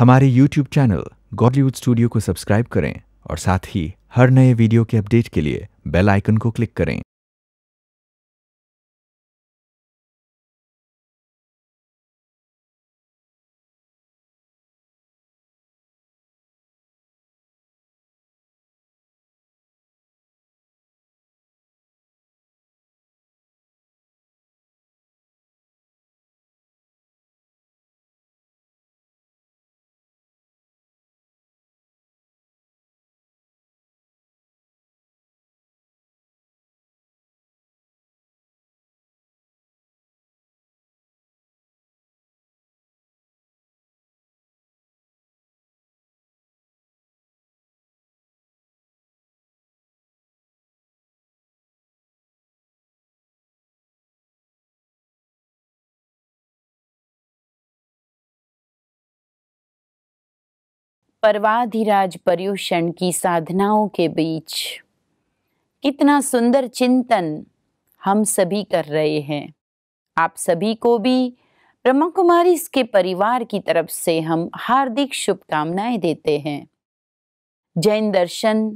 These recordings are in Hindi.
हमारे यूट्यूब चैनल गॉडलीवुड स्टूडियो को सब्सक्राइब करें और साथ ही हर नए वीडियो के अपडेट के लिए बेल आइकन को क्लिक करें पर्वाधिराज पर्यूषण की साधनाओं के बीच कितना सुंदर चिंतन हम सभी कर रहे हैं आप सभी को भी ब्रह्मा कुमारी के परिवार की तरफ से हम हार्दिक शुभकामनाएं देते हैं जैन दर्शन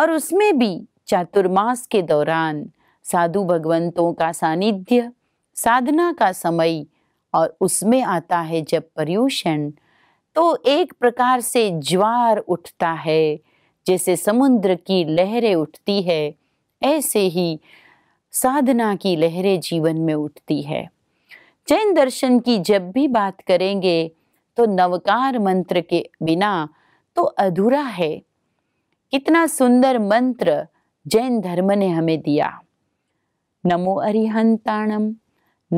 और उसमें भी चातुर्मास के दौरान साधु भगवंतों का सानिध्य साधना का समय और उसमें आता है जब पर्यूषण तो एक प्रकार से ज्वार उठता है जैसे समुद्र की लहरें उठती है ऐसे ही साधना की लहरें जीवन में उठती है जैन दर्शन की जब भी बात करेंगे तो नवकार मंत्र के बिना तो अधूरा है कितना सुंदर मंत्र जैन धर्म ने हमें दिया नमो अरिहंताणम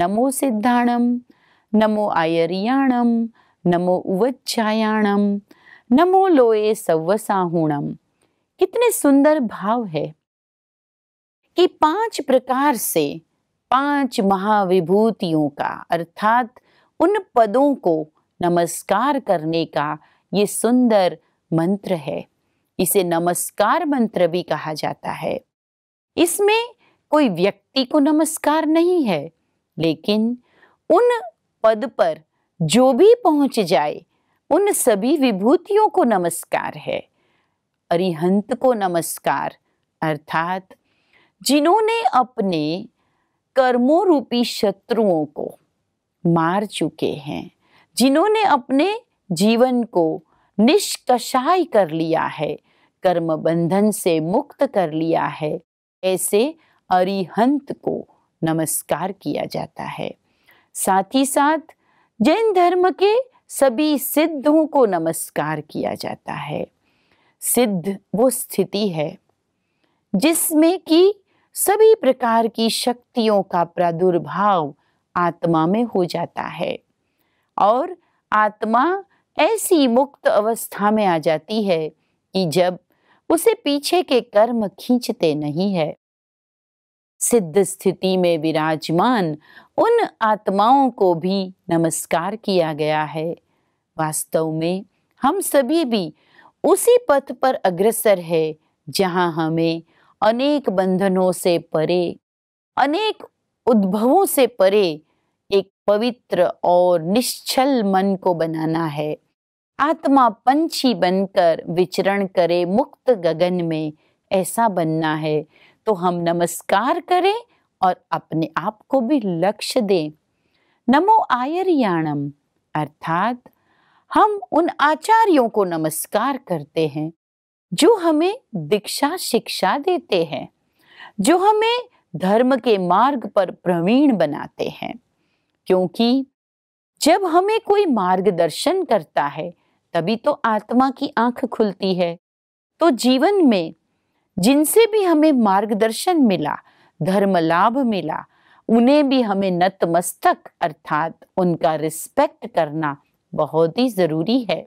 नमो सिद्धाणम नमो आयरियाणम नमो उवज्जायाणम नमो लोए सवसाहुणम कितने सुंदर भाव है कि पांच प्रकार से पांच महाविभूतियों का अर्थात उन पदों को नमस्कार करने का ये सुंदर मंत्र है इसे नमस्कार मंत्र भी कहा जाता है इसमें कोई व्यक्ति को नमस्कार नहीं है लेकिन उन पद पर जो भी पहुंच जाए उन सभी विभूतियों को नमस्कार है अरिहंत को नमस्कार अर्थात जिन्होंने अपने कर्मों रूपी शत्रुओं को मार चुके हैं जिन्होंने अपने जीवन को निष्कषाय कर लिया है कर्म बंधन से मुक्त कर लिया है ऐसे अरिहंत को नमस्कार किया जाता है साथ ही साथ जैन धर्म के सभी सिद्धों को नमस्कार किया जाता है सिद्ध वो स्थिति है जिसमें कि सभी प्रकार की शक्तियों का प्रादुर्भाव आत्मा में हो जाता है और आत्मा ऐसी मुक्त अवस्था में आ जाती है कि जब उसे पीछे के कर्म खींचते नहीं है सिद्ध स्थिति में विराजमान उन आत्माओं को भी नमस्कार किया गया है वास्तव में हम सभी भी उसी पथ पर अग्रसर है जहां हमें अनेक बंधनों से परे अनेक उद्भवों से परे एक पवित्र और निश्चल मन को बनाना है आत्मा पंछी बनकर विचरण करे मुक्त गगन में ऐसा बनना है तो हम नमस्कार करें और अपने आप को भी लक्ष्य दें नमो आयरियाणम अर्थात हम उन आचार्यों को नमस्कार करते हैं जो हमें दीक्षा शिक्षा देते हैं जो हमें धर्म के मार्ग पर प्रवीण बनाते हैं क्योंकि जब हमें कोई मार्गदर्शन करता है तभी तो आत्मा की आंख खुलती है तो जीवन में जिनसे भी हमें मार्गदर्शन मिला धर्म लाभ मिला उन्हें भी हमें नतमस्तक अर्थात उनका रिस्पेक्ट करना बहुत ही जरूरी है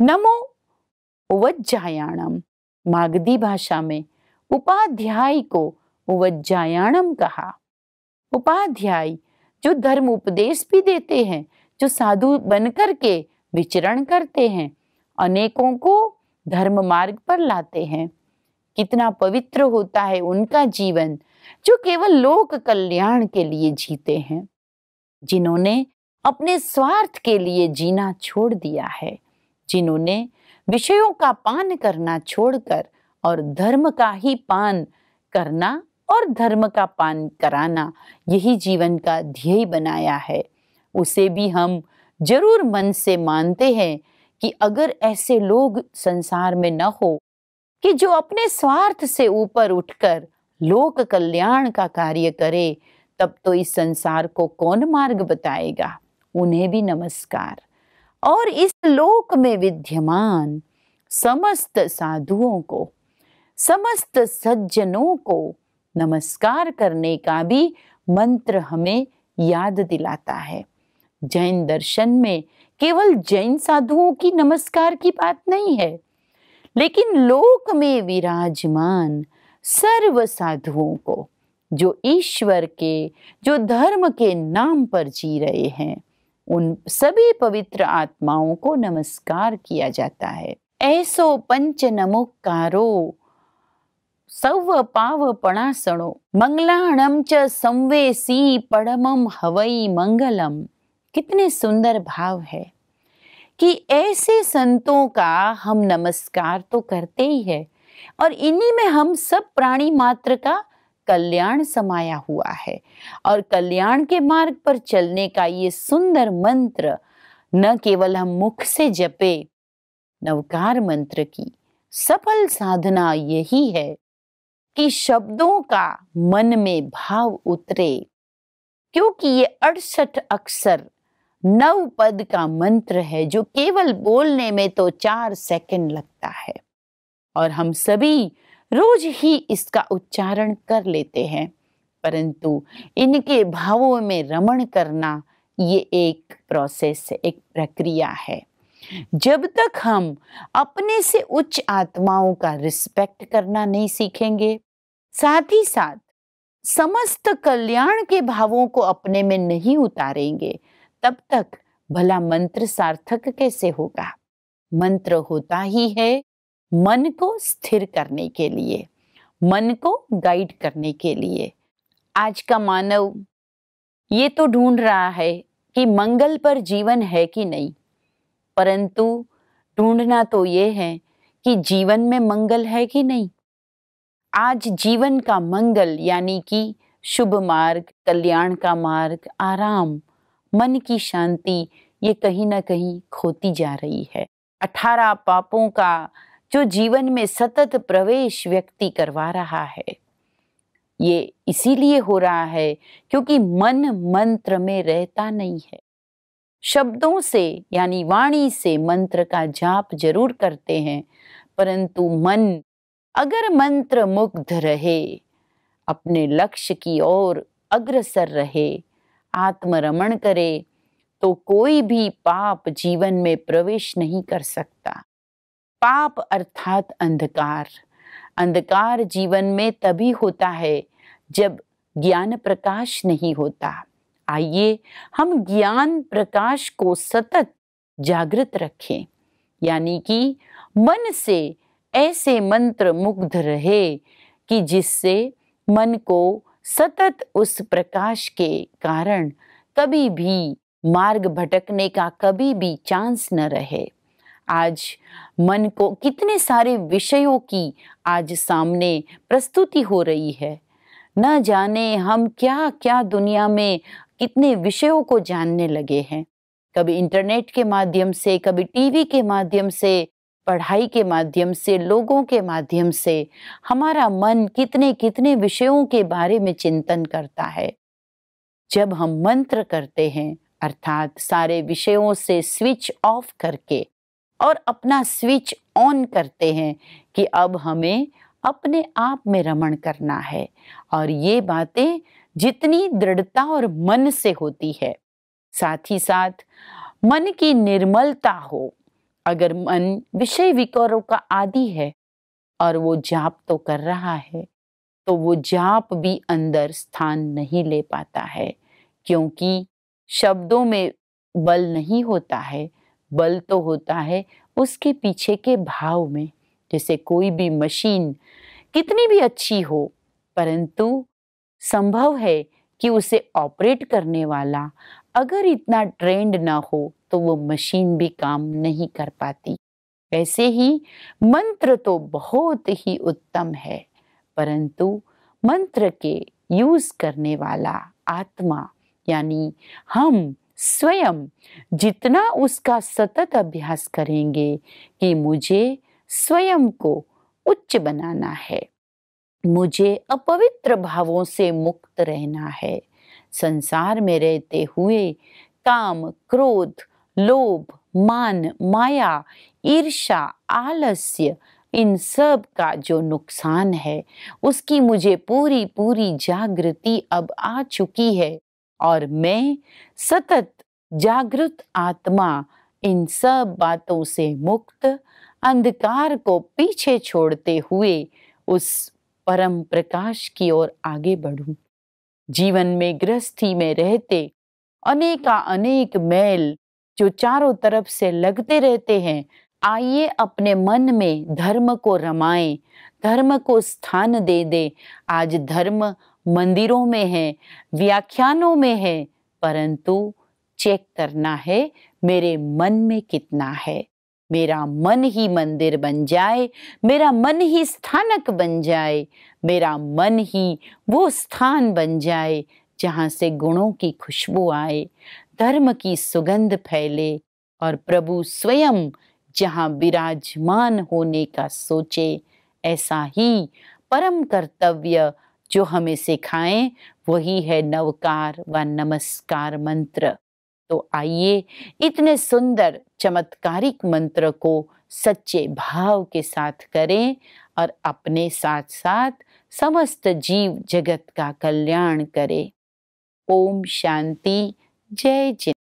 नमो उवज्जायाणम मागधी भाषा में उपाध्याय को उवज्जायाणम कहा उपाध्याय जो धर्म उपदेश भी देते हैं जो साधु बनकर के विचरण करते हैं अनेकों को धर्म मार्ग पर लाते हैं कितना पवित्र होता है उनका जीवन जो केवल लोक कल्याण के लिए जीते हैं जिन्होंने अपने स्वार्थ के लिए जीना छोड़ दिया है जिन्होंने विषयों का पान करना छोड़कर और धर्म का ही पान करना और धर्म का पान कराना यही जीवन का ध्येय बनाया है उसे भी हम जरूर मन से मानते हैं कि अगर ऐसे लोग संसार में न हो कि जो अपने स्वार्थ से ऊपर उठकर लोक कल्याण का कार्य करे तब तो इस संसार को कौन मार्ग बताएगा उन्हें भी नमस्कार और इस लोक में विद्यमान समस्त साधुओं को समस्त सज्जनों को नमस्कार करने का भी मंत्र हमें याद दिलाता है जैन दर्शन में केवल जैन साधुओं की नमस्कार की बात नहीं है लेकिन लोक में विराजमान सर्व साधुओं को जो ईश्वर के जो धर्म के नाम पर जी रहे हैं उन सभी पवित्र आत्माओं को नमस्कार किया जाता है ऐसो पंच नमोकारो सव पाव पणासणो मंगलाणम च संवेसी परम हवई मंगलम कितने सुंदर भाव है कि ऐसे संतों का हम नमस्कार तो करते ही है और इन्हीं में हम सब प्राणी मात्र का कल्याण समाया हुआ है और कल्याण के मार्ग पर चलने का ये सुंदर मंत्र न केवल हम मुख से जपे नवकार मंत्र की सफल साधना यही है कि शब्दों का मन में भाव उतरे क्योंकि ये अड़सठ अक्षर नव पद का मंत्र है जो केवल बोलने में तो चार सेकंड लगता है और हम सभी रोज ही इसका उच्चारण कर लेते हैं परंतु इनके भावों में रमण करना ये एक प्रोसेस है एक प्रक्रिया है जब तक हम अपने से उच्च आत्माओं का रिस्पेक्ट करना नहीं सीखेंगे साथ ही साथ समस्त कल्याण के भावों को अपने में नहीं उतारेंगे तब तक भला मंत्र सार्थक कैसे होगा मंत्र होता ही है मन को स्थिर करने के लिए मन को गाइड करने के लिए आज का मानव ये तो ढूंढ रहा है कि मंगल पर जीवन है कि नहीं परंतु ढूंढना तो ये है कि जीवन में मंगल है कि नहीं आज जीवन का मंगल यानी कि शुभ मार्ग कल्याण का मार्ग आराम मन की शांति ये कहीं ना कहीं खोती जा रही है अठारह पापों का जो जीवन में सतत प्रवेश व्यक्ति करवा रहा है ये इसीलिए हो रहा है क्योंकि मन मंत्र में रहता नहीं है शब्दों से यानी वाणी से मंत्र का जाप जरूर करते हैं परंतु मन अगर मंत्र मुग्ध रहे अपने लक्ष्य की ओर अग्रसर रहे आत्मरमण करे तो कोई भी पाप जीवन में प्रवेश नहीं कर सकता पाप अर्थात अंधकार अंधकार जीवन में तभी होता है जब ज्ञान प्रकाश नहीं होता आइए हम ज्ञान प्रकाश को सतत जागृत रखें यानी कि मन से ऐसे मंत्र मुग्ध रहे कि जिससे मन को सतत उस प्रकाश के कारण कभी भी मार्ग भटकने का कभी भी चांस न रहे आज मन को कितने सारे विषयों की आज सामने प्रस्तुति हो रही है न जाने हम क्या क्या दुनिया में कितने विषयों को जानने लगे हैं कभी इंटरनेट के माध्यम से कभी टीवी के माध्यम से पढ़ाई के माध्यम से लोगों के माध्यम से हमारा मन कितने कितने विषयों के बारे में चिंतन करता है जब हम मंत्र करते हैं अर्थात सारे विषयों से स्विच ऑफ करके और अपना स्विच ऑन करते हैं कि अब हमें अपने आप में रमण करना है और ये बातें जितनी दृढ़ता और मन से होती है साथ ही साथ मन की निर्मलता हो अगर मन विषय विकारों का आदि है और वो जाप तो कर रहा है तो वो जाप भी अंदर स्थान नहीं ले पाता है क्योंकि शब्दों में बल नहीं होता है बल तो होता है उसके पीछे के भाव में जैसे कोई भी मशीन कितनी भी अच्छी हो परंतु संभव है कि उसे ऑपरेट करने वाला अगर इतना ट्रेंड ना हो तो वो मशीन भी काम नहीं कर पाती वैसे ही मंत्र तो बहुत ही उत्तम है परंतु मंत्र के यूज करने वाला आत्मा यानी हम स्वयं जितना उसका सतत अभ्यास करेंगे कि मुझे स्वयं को उच्च बनाना है मुझे अपवित्र भावों से मुक्त रहना है संसार में रहते हुए काम क्रोध लोभ मान माया ईर्षा आलस्य इन सब का जो नुकसान है उसकी मुझे पूरी पूरी जागृति अब आ चुकी है और मैं सतत जागृत आत्मा इन सब बातों से मुक्त अंधकार को पीछे छोड़ते हुए उस परम प्रकाश की ओर आगे बढ़ूं जीवन में गृहस्थी में रहते अनेका अनेक मैल जो चारों तरफ से लगते रहते हैं आइए अपने मन में धर्म को रमाएं धर्म को स्थान दे दे आज धर्म मंदिरों में है व्याख्यानों में है परंतु चेक करना है मेरे मन में कितना है मेरा मन ही मंदिर बन जाए मेरा मन ही स्थानक बन जाए मेरा मन ही वो स्थान बन जाए जहाँ से गुणों की खुशबू आए धर्म की सुगंध फैले और प्रभु स्वयं जहाँ विराजमान होने का सोचे ऐसा ही परम कर्तव्य जो हमें सिखाएं वही है नवकार व नमस्कार मंत्र तो आइए इतने सुंदर चमत्कारिक मंत्र को सच्चे भाव के साथ करें और अपने साथ साथ समस्त जीव जगत का कल्याण करें ओम शांति जय जय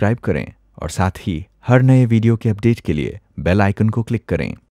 सब्सक्राइब करें और साथ ही हर नए वीडियो के अपडेट के लिए बेल आइकन को क्लिक करें